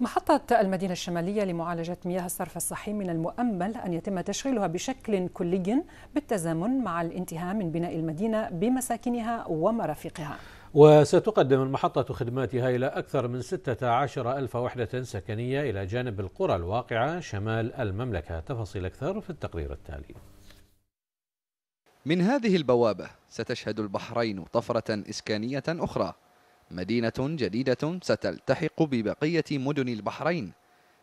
محطة المدينة الشمالية لمعالجة مياه الصرف الصحي من المؤمل أن يتم تشغيلها بشكل كلي بالتزامن مع الانتهاء من بناء المدينة بمساكنها ومرافقها وستقدم المحطة خدماتها إلى أكثر من 16 ألف وحدة سكنية إلى جانب القرى الواقعة شمال المملكة تفاصيل أكثر في التقرير التالي من هذه البوابة ستشهد البحرين طفرة إسكانية أخرى مدينة جديدة ستلتحق ببقية مدن البحرين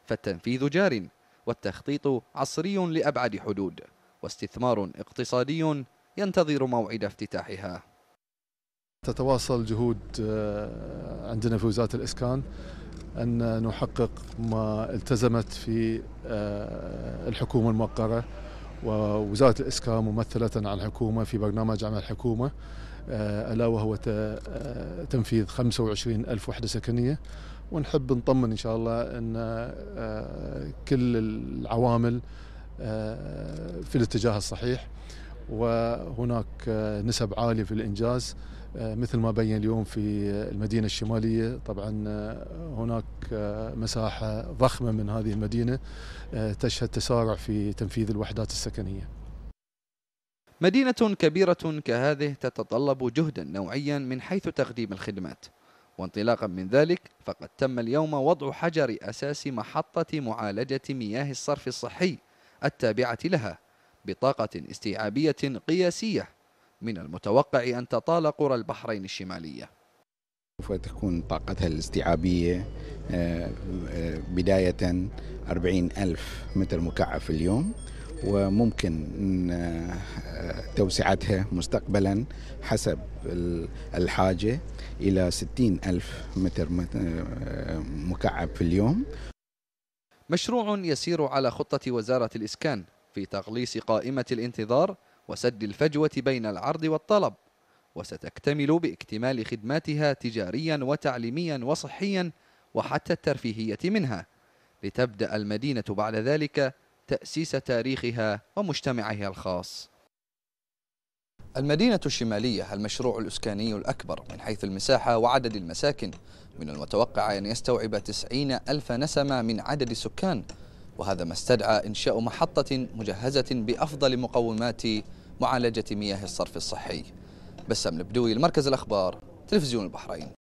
فالتنفيذ جار والتخطيط عصري لأبعد حدود واستثمار اقتصادي ينتظر موعد افتتاحها تتواصل جهود آه، عندنا في وزارة الإسكان أن نحقق ما التزمت في آه، الحكومة الموقرة ووزارة الإسكان ممثلة عن الحكومة في برنامج عمل الحكومة آه، ألا وهو آه، تنفيذ 25 ألف وحدة سكنية ونحب نطمن إن شاء الله أن آه، كل العوامل في الاتجاه الصحيح وهناك نسب عالية في الإنجاز مثل ما بين اليوم في المدينة الشمالية طبعا هناك مساحة ضخمة من هذه المدينة تشهد تسارع في تنفيذ الوحدات السكنية مدينة كبيرة كهذه تتطلب جهدا نوعيا من حيث تقديم الخدمات وانطلاقا من ذلك فقد تم اليوم وضع حجر أساس محطة معالجة مياه الصرف الصحي التابعة لها بطاقة استيعابية قياسية من المتوقع أن تطال قرى البحرين الشمالية سوف تكون طاقتها الاستيعابية آه، آه، بداية 40 ألف متر مكعب في اليوم وممكن آه، توسعتها مستقبلا حسب الحاجة إلى 60 ألف متر آه، مكعب في اليوم مشروع يسير على خطة وزارة الإسكان في تغليص قائمة الانتظار وسد الفجوة بين العرض والطلب وستكتمل باكتمال خدماتها تجاريا وتعليميا وصحيا وحتى الترفيهية منها لتبدأ المدينة بعد ذلك تأسيس تاريخها ومجتمعها الخاص المدينة الشمالية المشروع الإسكاني الأكبر من حيث المساحة وعدد المساكن من المتوقع أن يستوعب 90 ألف نسمة من عدد السكان وهذا ما استدعى إنشاء محطة مجهزة بأفضل مقومات معالجة مياه الصرف الصحي بسام البدوي المركز الأخبار تلفزيون البحرين